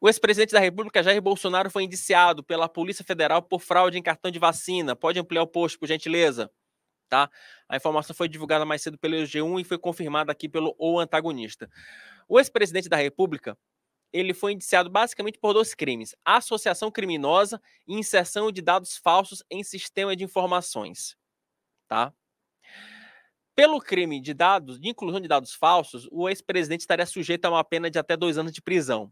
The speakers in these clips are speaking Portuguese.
O ex-presidente da República, Jair Bolsonaro, foi indiciado pela Polícia Federal por fraude em cartão de vacina. Pode ampliar o post, por gentileza. Tá? A informação foi divulgada mais cedo pelo G1 e foi confirmada aqui pelo O Antagonista. O ex-presidente da República, ele foi indiciado basicamente por dois crimes: associação criminosa e inserção de dados falsos em sistema de informações, tá? Pelo crime de dados, de inclusão de dados falsos, o ex-presidente estaria sujeito a uma pena de até dois anos de prisão.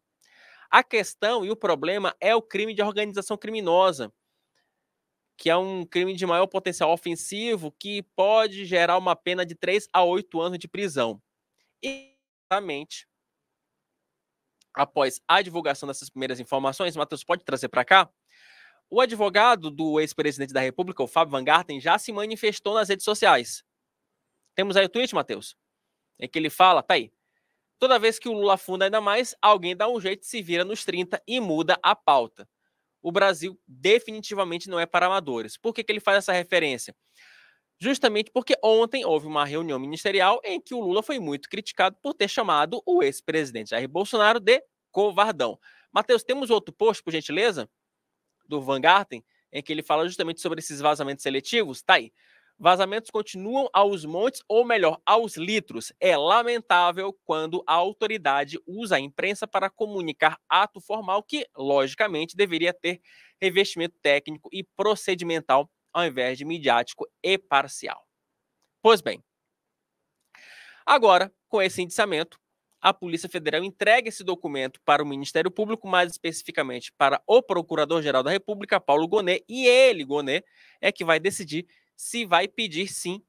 A questão e o problema é o crime de organização criminosa, que é um crime de maior potencial ofensivo que pode gerar uma pena de 3 a 8 anos de prisão. E, exatamente, após a divulgação dessas primeiras informações, Matheus, pode trazer para cá? O advogado do ex-presidente da República, o Fábio Van Garten, já se manifestou nas redes sociais. Temos aí o tweet, Matheus, em que ele fala, peraí, Toda vez que o Lula afunda ainda mais, alguém dá um jeito, se vira nos 30 e muda a pauta. O Brasil definitivamente não é para amadores. Por que, que ele faz essa referência? Justamente porque ontem houve uma reunião ministerial em que o Lula foi muito criticado por ter chamado o ex-presidente Jair Bolsonaro de covardão. Matheus, temos outro post, por gentileza, do Van Garten, em que ele fala justamente sobre esses vazamentos seletivos? Tá aí. Vazamentos continuam aos montes, ou melhor, aos litros. É lamentável quando a autoridade usa a imprensa para comunicar ato formal que, logicamente, deveria ter revestimento técnico e procedimental, ao invés de midiático e parcial. Pois bem, agora, com esse indiciamento, a Polícia Federal entrega esse documento para o Ministério Público, mais especificamente para o Procurador-Geral da República, Paulo Gonet, e ele, Gonet, é que vai decidir se vai pedir sim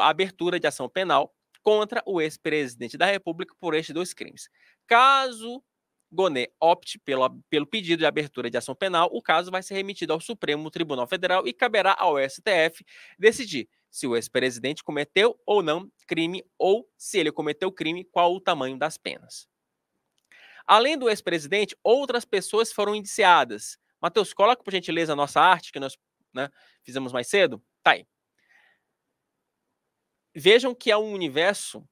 a abertura de ação penal contra o ex-presidente da República por estes dois crimes. Caso Gonet opte pelo, pelo pedido de abertura de ação penal, o caso vai ser remetido ao Supremo Tribunal Federal e caberá ao STF decidir se o ex-presidente cometeu ou não crime ou, se ele cometeu crime, qual o tamanho das penas. Além do ex-presidente, outras pessoas foram indiciadas. Matheus, coloca por gentileza a nossa arte que nós né, fizemos mais cedo. Tá aí. Vejam que é um universo,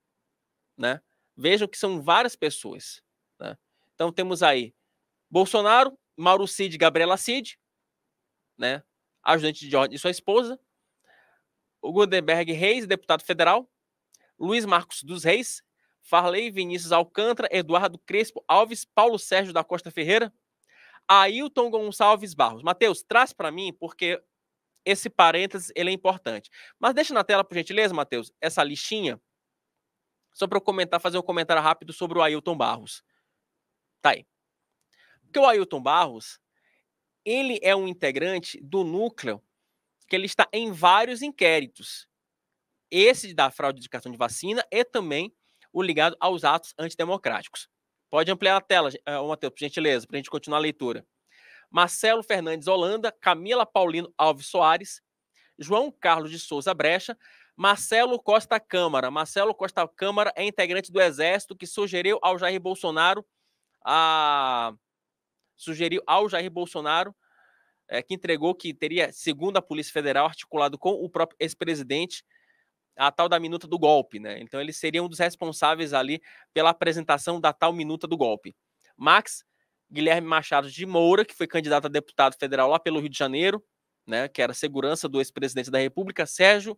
né? Vejam que são várias pessoas. Né? Então temos aí Bolsonaro, Mauro Cid, Gabriela Cid, né? Ajudante de ordem e sua esposa. O Gutenberg Reis, deputado federal. Luiz Marcos dos Reis, Farley Vinícius Alcântara, Eduardo Crespo Alves, Paulo Sérgio da Costa Ferreira, Ailton Gonçalves Barros. Matheus, traz para mim, porque esse parênteses ele é importante. Mas deixa na tela, por gentileza, Matheus, essa listinha, só para eu comentar, fazer um comentário rápido sobre o Ailton Barros. Tá aí. Porque o Ailton Barros, ele é um integrante do núcleo que ele está em vários inquéritos. Esse da fraude de cartão de vacina e também o ligado aos atos antidemocráticos. Pode ampliar a tela, eh, Matheus, por gentileza, para a gente continuar a leitura. Marcelo Fernandes Holanda, Camila Paulino Alves Soares, João Carlos de Souza Brecha, Marcelo Costa Câmara. Marcelo Costa Câmara é integrante do Exército que sugeriu ao Jair Bolsonaro a sugeriu ao Jair Bolsonaro é, que entregou que teria, segundo a Polícia Federal, articulado com o próprio ex-presidente a tal da minuta do golpe, né? Então ele seria um dos responsáveis ali pela apresentação da tal minuta do golpe. Max Guilherme Machado de Moura, que foi candidato a deputado federal lá pelo Rio de Janeiro, né, que era segurança do ex-presidente da República, Sérgio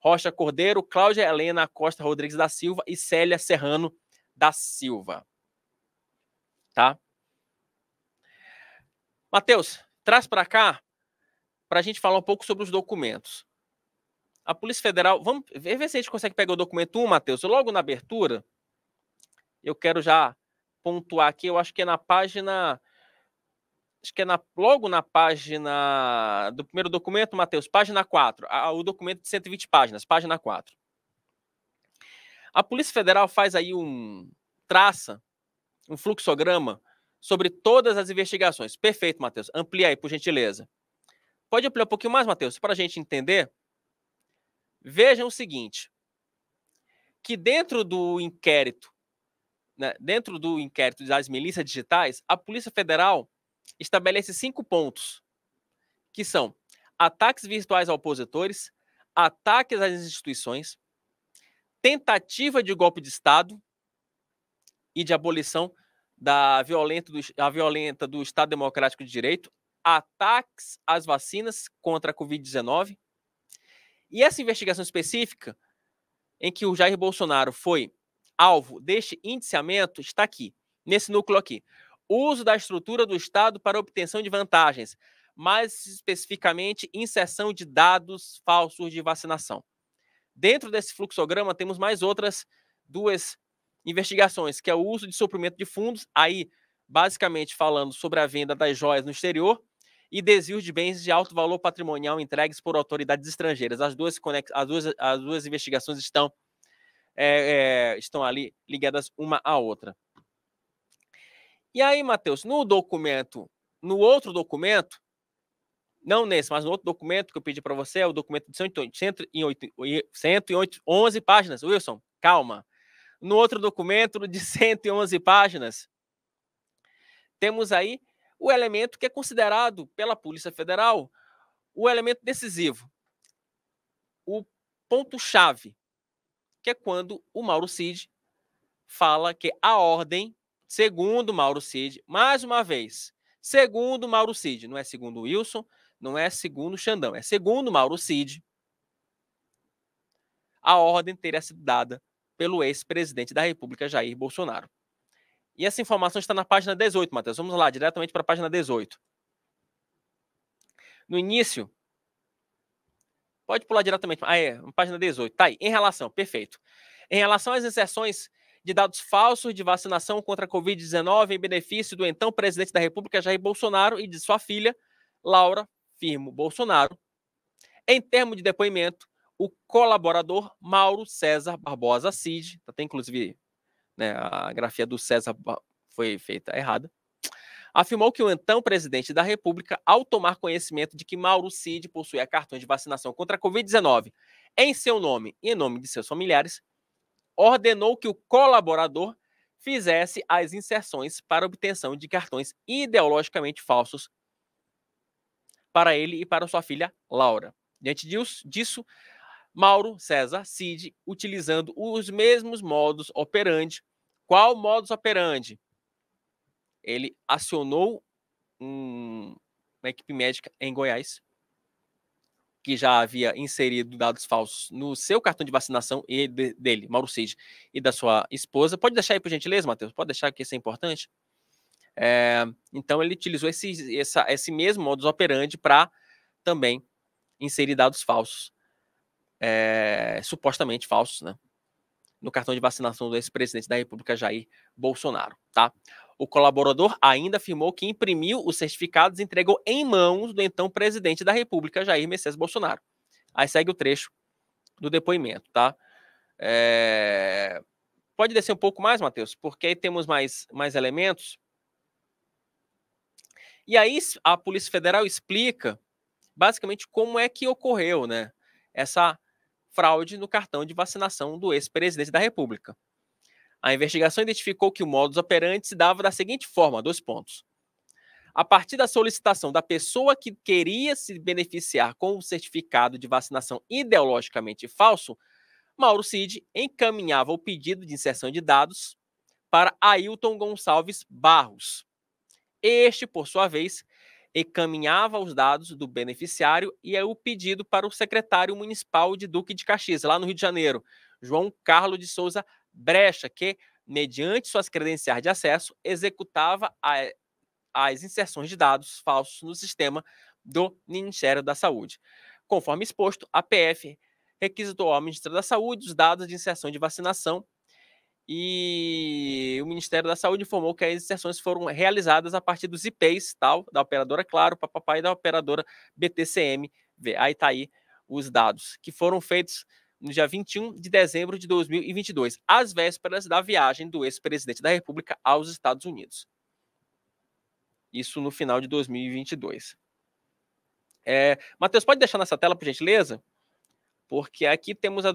Rocha Cordeiro, Cláudia Helena Costa Rodrigues da Silva e Célia Serrano da Silva. Tá? Matheus, traz para cá para a gente falar um pouco sobre os documentos. A Polícia Federal, vamos ver se a gente consegue pegar o documento 1, Matheus. Logo na abertura, eu quero já pontuar aqui, eu acho que é na página. Acho que é na, logo na página do primeiro documento, Matheus, página 4, a, o documento de 120 páginas, página 4. A Polícia Federal faz aí um. traça um fluxograma sobre todas as investigações. Perfeito, Matheus. Amplia aí, por gentileza. Pode ampliar um pouquinho mais, Matheus, para a gente entender? Vejam o seguinte: que dentro do inquérito né, dentro do inquérito das milícias digitais, a Polícia Federal estabelece cinco pontos, que são ataques virtuais a opositores, ataques às instituições, tentativa de golpe de Estado e de abolição da violenta do, a violenta do Estado Democrático de Direito, ataques às vacinas contra a Covid-19. E essa investigação específica, em que o Jair Bolsonaro foi alvo deste indiciamento está aqui, nesse núcleo aqui. Uso da estrutura do Estado para obtenção de vantagens, mais especificamente inserção de dados falsos de vacinação. Dentro desse fluxograma, temos mais outras duas investigações, que é o uso de suprimento de fundos, aí basicamente falando sobre a venda das joias no exterior, e desvio de bens de alto valor patrimonial entregues por autoridades estrangeiras. As duas, as duas, as duas investigações estão é, é, estão ali ligadas uma à outra. E aí, Matheus, no documento, no outro documento, não nesse, mas no outro documento que eu pedi para você, é o documento de 111 páginas. Wilson, calma. No outro documento de 111 páginas, temos aí o elemento que é considerado pela Polícia Federal o elemento decisivo, o ponto-chave que é quando o Mauro Cid fala que a ordem, segundo Mauro Cid, mais uma vez, segundo Mauro Cid, não é segundo Wilson, não é segundo Xandão, é segundo Mauro Cid, a ordem teria sido dada pelo ex-presidente da República, Jair Bolsonaro. E essa informação está na página 18, Matheus. Vamos lá, diretamente para a página 18. No início Pode pular diretamente. Ah, é, página 18. Tá aí, em relação, perfeito. Em relação às inserções de dados falsos de vacinação contra a Covid-19 em benefício do então presidente da República, Jair Bolsonaro, e de sua filha, Laura Firmo Bolsonaro. Em termo de depoimento, o colaborador Mauro César Barbosa Cid, tá até inclusive né, a grafia do César foi feita errada, afirmou que o então presidente da República, ao tomar conhecimento de que Mauro Cid possuía cartões de vacinação contra a Covid-19 em seu nome e em nome de seus familiares, ordenou que o colaborador fizesse as inserções para obtenção de cartões ideologicamente falsos para ele e para sua filha Laura. Diante disso, Mauro César Cid, utilizando os mesmos modos operandi, qual modus operandi? ele acionou um, uma equipe médica em Goiás, que já havia inserido dados falsos no seu cartão de vacinação e de, dele, Mauro Cid, e da sua esposa. Pode deixar aí, por gentileza, Matheus? Pode deixar que isso é importante? É, então, ele utilizou esse, essa, esse mesmo modus operandi para também inserir dados falsos, é, supostamente falsos, né? No cartão de vacinação do ex-presidente da República, Jair Bolsonaro, tá? O colaborador ainda afirmou que imprimiu os certificados e entregou em mãos do então presidente da República, Jair Messias Bolsonaro. Aí segue o trecho do depoimento, tá? É... Pode descer um pouco mais, Matheus, porque aí temos mais, mais elementos. E aí a Polícia Federal explica basicamente como é que ocorreu, né? Essa fraude no cartão de vacinação do ex-presidente da República. A investigação identificou que o modus operandi se dava da seguinte forma, dois pontos. A partir da solicitação da pessoa que queria se beneficiar com o certificado de vacinação ideologicamente falso, Mauro Cid encaminhava o pedido de inserção de dados para Ailton Gonçalves Barros. Este, por sua vez, encaminhava os dados do beneficiário e é o pedido para o secretário municipal de Duque de Caxias, lá no Rio de Janeiro, João Carlos de Souza brecha que, mediante suas credenciais de acesso, executava a, as inserções de dados falsos no sistema do Ministério da Saúde. Conforme exposto, a PF requisitou ao Ministério da Saúde os dados de inserção de vacinação e o Ministério da Saúde informou que as inserções foram realizadas a partir dos IPs, tal, da operadora Claro, papai da operadora BTCM. Aí está aí os dados que foram feitos no dia 21 de dezembro de 2022, às vésperas da viagem do ex-presidente da República aos Estados Unidos. Isso no final de 2022. É, Matheus, pode deixar nessa tela, por gentileza? Porque aqui temos a,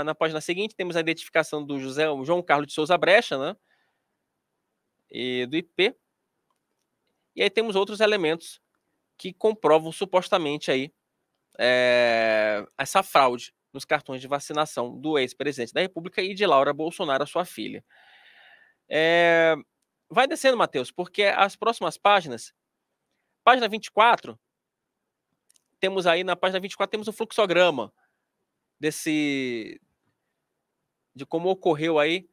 a, na página seguinte temos a identificação do José João Carlos de Souza Brecha, né? E do IP. E aí temos outros elementos que comprovam supostamente aí é, essa fraude nos cartões de vacinação do ex-presidente da República e de Laura Bolsonaro, sua filha. É... Vai descendo, Matheus, porque as próximas páginas, página 24, temos aí na página 24 temos o fluxograma desse de como ocorreu aí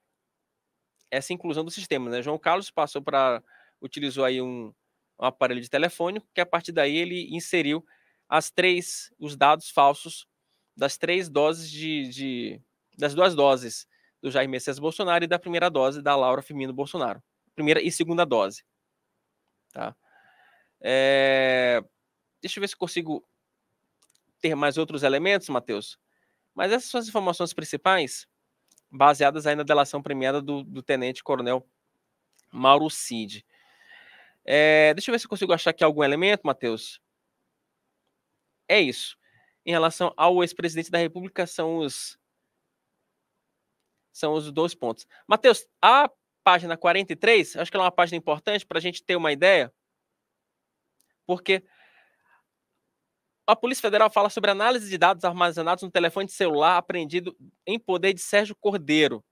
essa inclusão do sistema, né? João Carlos passou para utilizou aí um, um aparelho de telefone que a partir daí ele inseriu as três os dados falsos das três doses de, de das duas doses do Jair Messias Bolsonaro e da primeira dose da Laura Firmino Bolsonaro. Primeira e segunda dose. Tá? É... Deixa eu ver se consigo ter mais outros elementos, Matheus. Mas essas são as informações principais, baseadas aí na delação premiada do, do Tenente Coronel Mauro Cid. É... Deixa eu ver se consigo achar aqui algum elemento, Matheus. É isso em relação ao ex-presidente da República são os são os dois pontos. Matheus, a página 43, acho que ela é uma página importante para a gente ter uma ideia, porque a Polícia Federal fala sobre análise de dados armazenados no telefone celular apreendido em poder de Sérgio Cordeiro.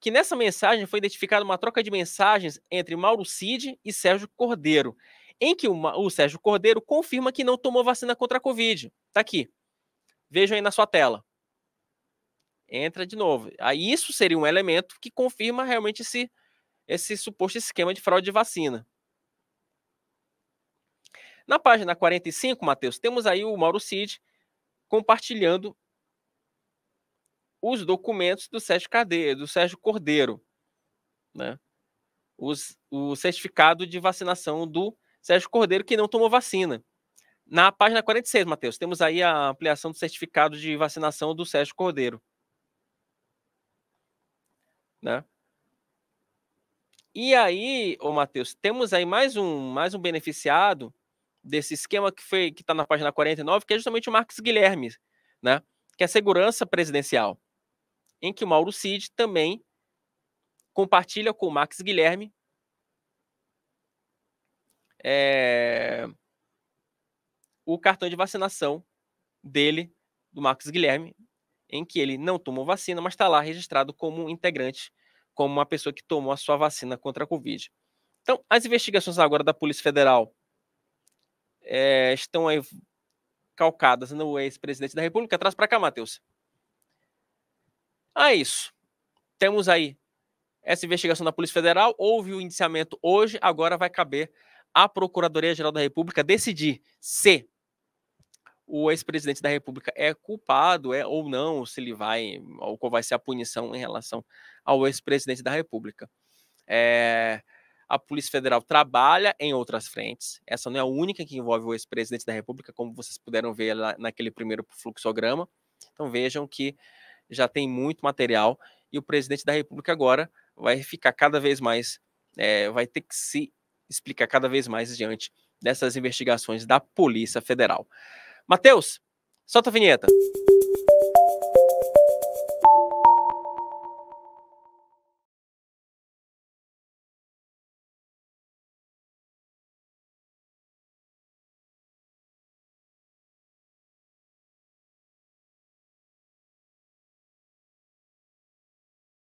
Que nessa mensagem foi identificada uma troca de mensagens entre Mauro Cid e Sérgio Cordeiro em que uma, o Sérgio Cordeiro confirma que não tomou vacina contra a Covid. Tá aqui. Vejam aí na sua tela. Entra de novo. Aí isso seria um elemento que confirma realmente esse, esse suposto esquema de fraude de vacina. Na página 45, Matheus, temos aí o Mauro Cid compartilhando os documentos do Sérgio, Cadeiro, do Sérgio Cordeiro, né? Os, o certificado de vacinação do Sérgio Cordeiro, que não tomou vacina. Na página 46, Matheus, temos aí a ampliação do certificado de vacinação do Sérgio Cordeiro. Né? E aí, ô Matheus, temos aí mais um, mais um beneficiado desse esquema que foi que está na página 49, que é justamente o Marcos Guilherme, né? Que é a segurança presidencial, em que o Mauro Cid também compartilha com o Marcos Guilherme é, o cartão de vacinação dele, do Marcos Guilherme, em que ele não tomou vacina, mas está lá registrado como um integrante, como uma pessoa que tomou a sua vacina contra a Covid. Então, as investigações agora da Polícia Federal é, estão aí calcadas no ex-presidente da República. Traz para cá, Matheus. Ah, é isso. Temos aí essa investigação da Polícia Federal. Houve o indiciamento hoje, agora vai caber a Procuradoria-Geral da República decidir se o ex-presidente da República é culpado, é ou não, se ele vai, ou qual vai ser a punição em relação ao ex-presidente da República. É, a Polícia Federal trabalha em outras frentes. Essa não é a única que envolve o ex-presidente da República, como vocês puderam ver lá naquele primeiro fluxograma. Então vejam que já tem muito material e o presidente da República agora vai ficar cada vez mais, é, vai ter que se explica cada vez mais diante dessas investigações da Polícia Federal. Matheus, solta a vinheta.